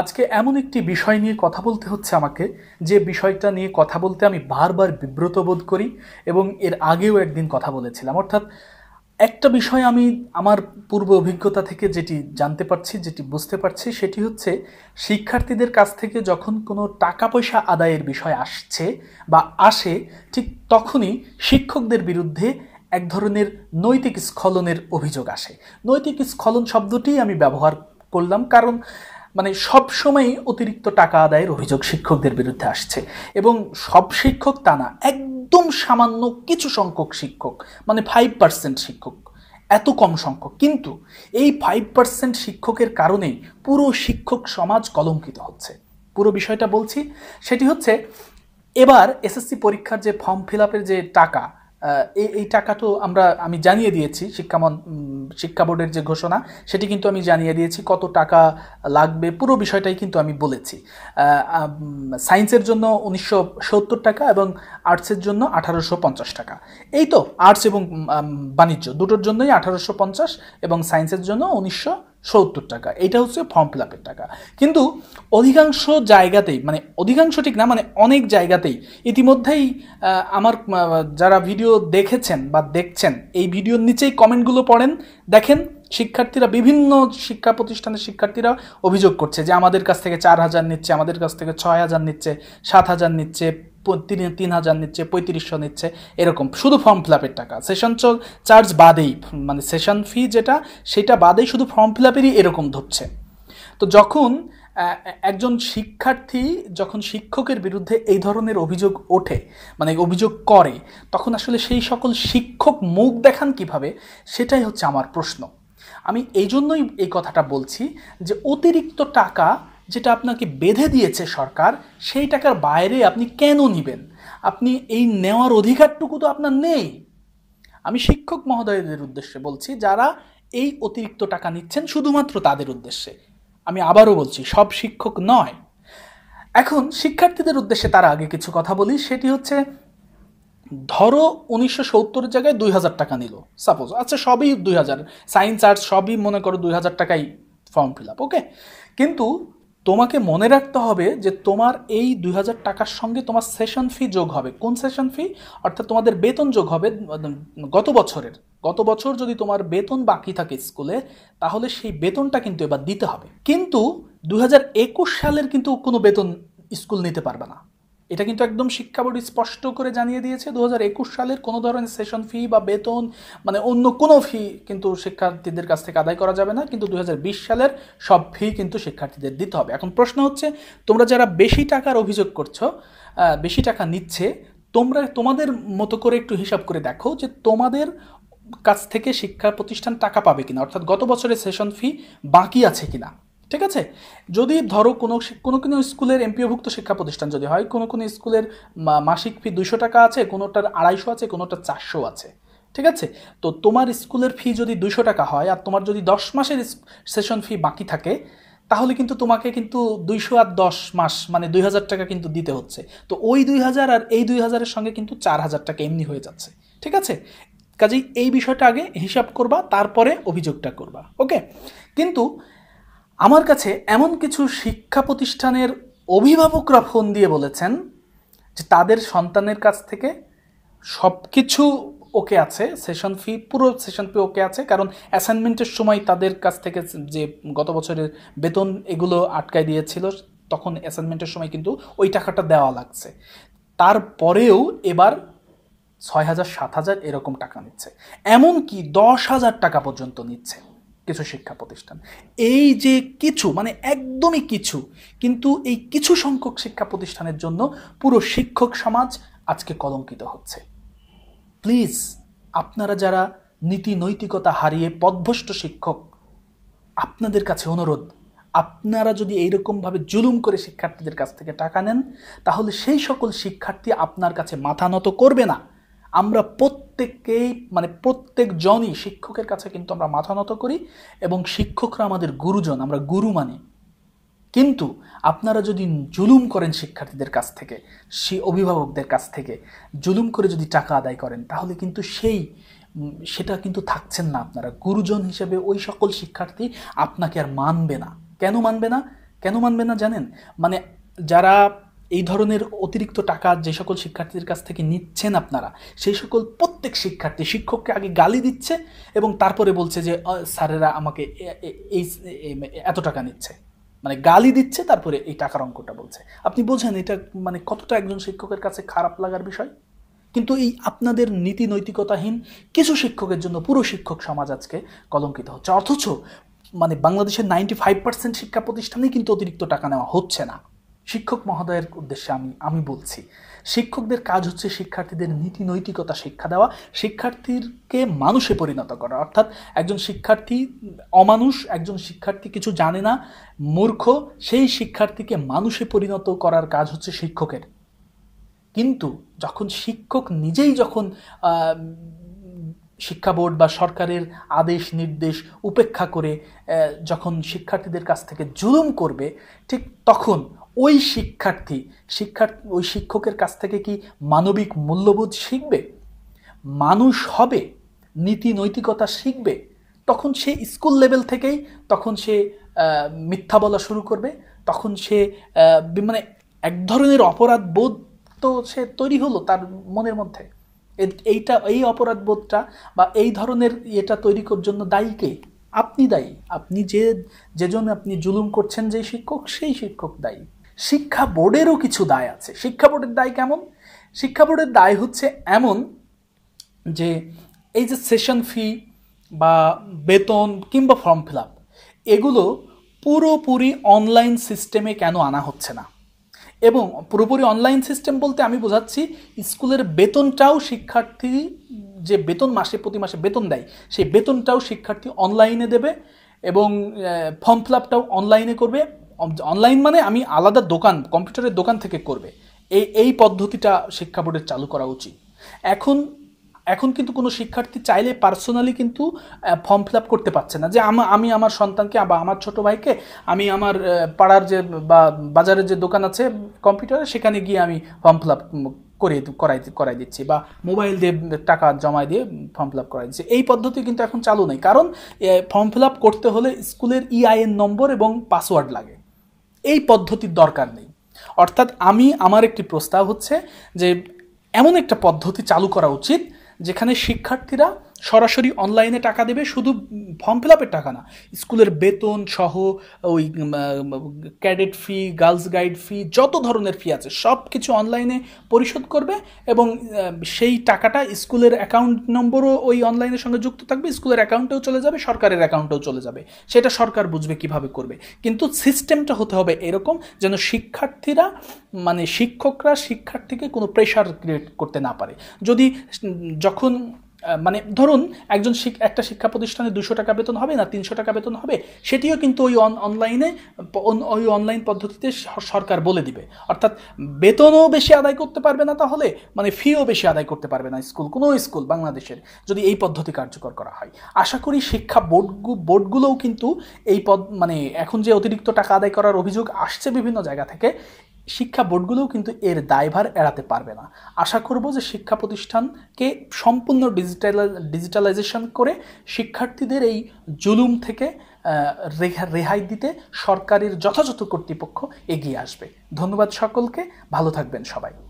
আজকে এমন একটি বিষয় নিয়ে কথা বলতে হচ্ছে আমাকে যে বিষয়টা নিয়ে কথা বলতে আমি বারবার বিব্রত বোধ করি এবং এর আগেও একদিন কথা বলেছিলাম অর্থাৎ একটা বিষয় আমি আমার পূর্ব অভিজ্ঞতা থেকে যেটি জানতে পারছি যেটি বুঝতে পারছি সেটি হচ্ছে শিক্ষার্থীদের কাছ থেকে যখন কোনো টাকা পয়সা আদায়ের বিষয় আসছে বা আসে ঠিক তখনই শিক্ষকদের বিরুদ্ধে এক ধরনের নৈতিক স্খলনের অভিযোগ আসে নৈতিক স্খলন শব্দটি আমি ব্যবহার করলাম কারণ মানে সব সময় অতিরিক্ত টাকা আদায়ের অভিযোগ শিক্ষকদের বিরুদ্ধে আসছে এবং সব শিক্ষক তা না একদম সামান্য কিছু সংখ্যক শিক্ষক মানে ফাইভ পার্সেন্ট শিক্ষক এত কম সংখ্যক কিন্তু এই ফাইভ পার্সেন্ট শিক্ষকের কারণে পুরো শিক্ষক সমাজ কলঙ্কিত হচ্ছে পুরো বিষয়টা বলছি সেটি হচ্ছে এবার এসএসসি পরীক্ষার যে ফর্ম ফিল যে টাকা এই এই টাকা তো আমরা আমি জানিয়ে দিয়েছি শিক্ষামন শিক্ষা বোর্ডের যে ঘোষণা সেটি কিন্তু আমি জানিয়ে দিয়েছি কত টাকা লাগবে পুরো বিষয়টাই কিন্তু আমি বলেছি সায়েন্সের জন্য উনিশশো সত্তর টাকা এবং আর্টসের জন্য আঠারোশো পঞ্চাশ টাকা এই তো আর্টস এবং বাণিজ্য দুটোর জন্যই আঠারোশো পঞ্চাশ এবং সায়েন্সের জন্য উনিশশো সত্তর টাকা এটা হচ্ছে ফর্ম ফিল আপের টাকা কিন্তু অধিকাংশ জায়গাতেই মানে অধিকাংশ ঠিক না মানে অনেক জায়গাতেই ইতিমধ্যেই আমার যারা ভিডিও দেখেছেন বা দেখছেন এই ভিডিওর নিচেই কমেন্টগুলো পড়েন দেখেন শিক্ষার্থীরা বিভিন্ন শিক্ষা প্রতিষ্ঠানের শিক্ষার্থীরা অভিযোগ করছে যে আমাদের কাছ থেকে চার হাজার নিচ্ছে আমাদের কাছ থেকে ছয় হাজার নিচ্ছে সাত হাজার নিচ্ছে তিন তিন হাজার নিচ্ছে পঁয়ত্রিশশো নিচ্ছে এরকম শুধু ফর্ম ফিল আপের টাকা সেশন চার্জ বাদেই মানে সেশন ফি যেটা সেটা বাদেই শুধু ফর্ম ফিল আপেরই এরকম ধরছে তো যখন একজন শিক্ষার্থী যখন শিক্ষকের বিরুদ্ধে এই ধরনের অভিযোগ ওঠে মানে অভিযোগ করে তখন আসলে সেই সকল শিক্ষক মুখ দেখান কিভাবে সেটাই হচ্ছে আমার প্রশ্ন আমি এই জন্যই এই কথাটা বলছি যে অতিরিক্ত টাকা যেটা আপনাকে বেঁধে দিয়েছে সরকার সেই টাকার বাইরে আপনি কেন নেবেন আপনি এই নেওয়ার অধিকারটুকু তো আপনার নেই আমি শিক্ষক মহোদয়দের উদ্দেশ্যে বলছি যারা এই অতিরিক্ত টাকা নিচ্ছেন শুধুমাত্র তাদের উদ্দেশ্যে আমি আবারও বলছি সব শিক্ষক নয় এখন শিক্ষার্থীদের উদ্দেশ্যে তার আগে কিছু কথা বলি সেটি হচ্ছে ধরো উনিশশো সত্তরের জায়গায় দুই হাজার টাকা নিল সাপোজ আচ্ছা সবই দুই হাজার সায়েন্স আর্টস সবই মনে করো দুই হাজার টাকাই ফর্ম ফিল আপ ওকে কিন্তু তোমাকে মনে রাখতে হবে যে তোমার এই দুই হাজার টাকার সঙ্গে তোমার সেশন ফি যোগ হবে কোন সেশন ফি অর্থাৎ তোমাদের বেতন যোগ হবে গত বছরের গত বছর যদি তোমার বেতন বাকি থাকে স্কুলে তাহলে সেই বেতনটা কিন্তু এবার দিতে হবে কিন্তু দু সালের কিন্তু কোনো বেতন স্কুল নিতে পারবে না এটা কিন্তু একদম শিক্ষা বোর্ড স্পষ্ট করে জানিয়ে দিয়েছে দু সালের কোনো ধরনের সেশন ফি বা বেতন মানে অন্য কোনো ফি কিন্তু শিক্ষার্থীদের কাছ থেকে আদায় করা যাবে না কিন্তু দু সালের সব ফি কিন্তু শিক্ষার্থীদের দিতে হবে এখন প্রশ্ন হচ্ছে তোমরা যারা বেশি টাকার অভিযোগ করছো বেশি টাকা নিচ্ছে তোমরা তোমাদের মতো করে একটু হিসাব করে দেখো যে তোমাদের কাছ থেকে শিক্ষা প্রতিষ্ঠান টাকা পাবে কিনা অর্থাৎ গত বছরের সেশন ফি বাকি আছে কিনা ঠিক আছে যদি ধরো কোনো কোনো কোনো স্কুলের এমপিওভুক্ত শিক্ষা প্রতিষ্ঠান যদি হয় কোনো কোনো স্কুলের মাসিক ফি দুশো টাকা আছে কোনোটার আড়াইশো আছে কোনোটা চারশো আছে ঠিক আছে তো তোমার স্কুলের ফি যদি দুশো টাকা হয় আর তোমার যদি দশ মাসের সেশন ফি বাকি থাকে তাহলে কিন্তু তোমাকে কিন্তু দুইশো আর দশ মাস মানে দুই হাজার টাকা কিন্তু দিতে হচ্ছে তো ওই দুই হাজার আর এই দুই হাজারের সঙ্গে কিন্তু চার হাজার টাকা এমনি হয়ে যাচ্ছে ঠিক আছে কাজেই এই বিষয়টা আগে হিসাব করবা তারপরে অভিযোগটা করবা ওকে কিন্তু আমার কাছে এমন কিছু শিক্ষা প্রতিষ্ঠানের অভিভাবকরা ফোন দিয়ে বলেছেন যে তাদের সন্তানের কাছ থেকে সব কিছু ওকে আছে সেশন ফি পুরো সেশন ফি ওকে আছে কারণ অ্যাসাইনমেন্টের সময় তাদের কাছ থেকে যে গত বছরের বেতন এগুলো আটকায় দিয়েছিল তখন অ্যাসাইনমেন্টের সময় কিন্তু ওই টাকাটা দেওয়া লাগছে তারপরেও এবার ছয় হাজার সাত হাজার এরকম টাকা নিচ্ছে এমনকি দশ হাজার টাকা পর্যন্ত নিচ্ছে কিছু শিক্ষা প্রতিষ্ঠান এই যে কিছু মানে একদমই কিছু কিন্তু এই কিছু সংখ্যক শিক্ষা প্রতিষ্ঠানের জন্য পুরো শিক্ষক সমাজ আজকে কলঙ্কিত হচ্ছে প্লিজ আপনারা যারা নীতি নৈতিকতা হারিয়ে পদভস্ট শিক্ষক আপনাদের কাছে অনুরোধ আপনারা যদি এইরকমভাবে জুলুম করে শিক্ষার্থীদের কাছ থেকে টাকা নেন তাহলে সেই সকল শিক্ষার্থী আপনার কাছে মাথা নত করবে না আমরা প্রত্যেককেই মানে প্রত্যেকজনই শিক্ষকের কাছে কিন্তু আমরা মাথা নত করি এবং শিক্ষকরা আমাদের গুরুজন আমরা গুরু মানি কিন্তু আপনারা যদি জুলুম করেন শিক্ষার্থীদের কাছ থেকে সে অভিভাবকদের কাছ থেকে জুলুম করে যদি টাকা আদায় করেন তাহলে কিন্তু সেই সেটা কিন্তু থাকছেন না আপনারা গুরুজন হিসেবে ওই সকল শিক্ষার্থী আপনাকে আর মানবে না কেন মানবে না কেন মানবে না জানেন মানে যারা এই ধরনের অতিরিক্ত টাকা যে সকল শিক্ষার্থীদের কাছ থেকে নিচ্ছেন আপনারা সেই সকল প্রত্যেক শিক্ষার্থী শিক্ষককে আগে গালি দিচ্ছে এবং তারপরে বলছে যে স্যারেরা আমাকে এই এত টাকা নিচ্ছে মানে গালি দিচ্ছে তারপরে এই টাকার অঙ্কটা বলছে আপনি বোঝেন এটা মানে কতটা একজন শিক্ষকের কাছে খারাপ লাগার বিষয় কিন্তু এই আপনাদের নীতি নৈতিকতাহীন কিছু শিক্ষকের জন্য পুরো শিক্ষক সমাজ আজকে কলঙ্কিত হচ্ছে অথচ মানে বাংলাদেশের নাইনটি ফাইভ পার্সেন্ট শিক্ষা প্রতিষ্ঠানেই কিন্তু অতিরিক্ত টাকা নেওয়া হচ্ছে না শিক্ষক মহোদয়ের উদ্দেশ্যে আমি আমি বলছি শিক্ষকদের কাজ হচ্ছে শিক্ষার্থীদের নীতি নৈতিকতা শিক্ষা দেওয়া শিক্ষার্থীরকে মানুষে পরিণত করা অর্থাৎ একজন শিক্ষার্থী অমানুষ একজন শিক্ষার্থী কিছু জানে না মূর্খ সেই শিক্ষার্থীকে মানুষে পরিণত করার কাজ হচ্ছে শিক্ষকের কিন্তু যখন শিক্ষক নিজেই যখন শিক্ষা বোর্ড বা সরকারের আদেশ নির্দেশ উপেক্ষা করে যখন শিক্ষার্থীদের কাছ থেকে জুলুম করবে ঠিক তখন ওই শিক্ষার্থী শিক্ষার ওই শিক্ষকের কাছ থেকে কি মানবিক মূল্যবোধ শিখবে মানুষ হবে নীতি নৈতিকতা শিখবে তখন সে স্কুল লেভেল থেকেই তখন সে মিথ্যা বলা শুরু করবে তখন সে মানে এক ধরনের অপরাধ বোধ তো সে তৈরি হলো তার মনের মধ্যে এইটা এই অপরাধ বোধটা বা এই ধরনের এটা তৈরি করার জন্য দায়ী কে আপনি দায়ী আপনি যে যেজন আপনি জুলুম করছেন যে শিক্ষক সেই শিক্ষক দায়ী শিক্ষা বোর্ডেরও কিছু দায় আছে শিক্ষা বোর্ডের দায় কেমন শিক্ষা বোর্ডের দায় হচ্ছে এমন যে এই যে সেশন ফি বা বেতন কিংবা ফর্ম ফিল আপ এগুলো পুরোপুরি অনলাইন সিস্টেমে কেন আনা হচ্ছে না এবং পুরোপুরি অনলাইন সিস্টেম বলতে আমি বোঝাচ্ছি স্কুলের বেতনটাও শিক্ষার্থী যে বেতন মাসে প্রতি মাসে বেতন দেয় সেই বেতনটাও শিক্ষার্থী অনলাইনে দেবে এবং ফর্ম ফিল আপটাও অনলাইনে করবে অনলাইন মানে আমি আলাদা দোকান কম্পিউটারের দোকান থেকে করবে এই এই পদ্ধতিটা শিক্ষা বোর্ডের চালু করা উচিত এখন এখন কিন্তু কোনো শিক্ষার্থী চাইলে পার্সোনালি কিন্তু ফর্ম ফিল আপ করতে পারছে না যে আমি আমার সন্তানকে বা আমার ছোট ভাইকে আমি আমার পাড়ার যে বা বাজারের যে দোকান আছে কম্পিউটারে সেখানে গিয়ে আমি ফর্ম ফিল আপ করিয়ে করাই করাই দিচ্ছি বা মোবাইল দিয়ে টাকা জমায় দিয়ে ফর্ম ফিল আপ করাই দিচ্ছি এই পদ্ধতি কিন্তু এখন চালু নেই কারণ ফর্ম ফিল আপ করতে হলে স্কুলের ইআইএন e নম্বর এবং পাসওয়ার্ড লাগে এই পদ্ধতির দরকার নেই অর্থাৎ আমি আমার একটি প্রস্তাব হচ্ছে যে এমন একটা পদ্ধতি চালু করা উচিত যেখানে শিক্ষার্থীরা সরাসরি অনলাইনে টাকা দেবে শুধু ফর্ম ফিল আপের টাকা না স্কুলের বেতন সহ ওই cadet fee girls guide fee যত ধরনের ফি আছে সব কিছু অনলাইনে পরিশোধ করবে এবং সেই টাকাটা স্কুলের অ্যাকাউন্ট নম্বরও ওই অনলাইনের সঙ্গে যুক্ত থাকবে স্কুলের অ্যাকাউন্টেও চলে যাবে সরকারের অ্যাকাউন্টেও চলে যাবে সেটা সরকার বুঝবে কিভাবে করবে কিন্তু সিস্টেমটা হতে হবে এরকম যেন শিক্ষার্থীরা মানে শিক্ষকরা শিক্ষার্থীকে কোনো প্রেশার ক্রিয়েট করতে না পারে যদি যখন মানে ধরুন একজন একটা শিক্ষা প্রতিষ্ঠানে দুশো টাকা বেতন হবে না তিনশো টাকা বেতন হবে সেটিও কিন্তু ওই অনলাইনে ওই অনলাইন পদ্ধতিতে সরকার বলে দিবে অর্থাৎ বেতনও বেশি আদায় করতে পারবে না তাহলে মানে ফিও বেশি আদায় করতে পারবে না স্কুল কোনো স্কুল বাংলাদেশের যদি এই পদ্ধতি কার্যকর করা হয় আশা করি শিক্ষা বোর্ড বোর্ডগুলোও কিন্তু এই পদ মানে এখন যে অতিরিক্ত টাকা আদায় করার অভিযোগ আসছে বিভিন্ন জায়গা থেকে শিক্ষা বোর্ডগুলোও কিন্তু এর দায়ভার এড়াতে পারবে না আশা করব যে শিক্ষা প্রতিষ্ঠানকে সম্পূর্ণ ডিজিটাল ডিজিটালাইজেশন করে শিক্ষার্থীদের এই জুলুম থেকে রেহাই দিতে সরকারের যথাযথ কর্তৃপক্ষ এগিয়ে আসবে ধন্যবাদ সকলকে ভালো থাকবেন সবাই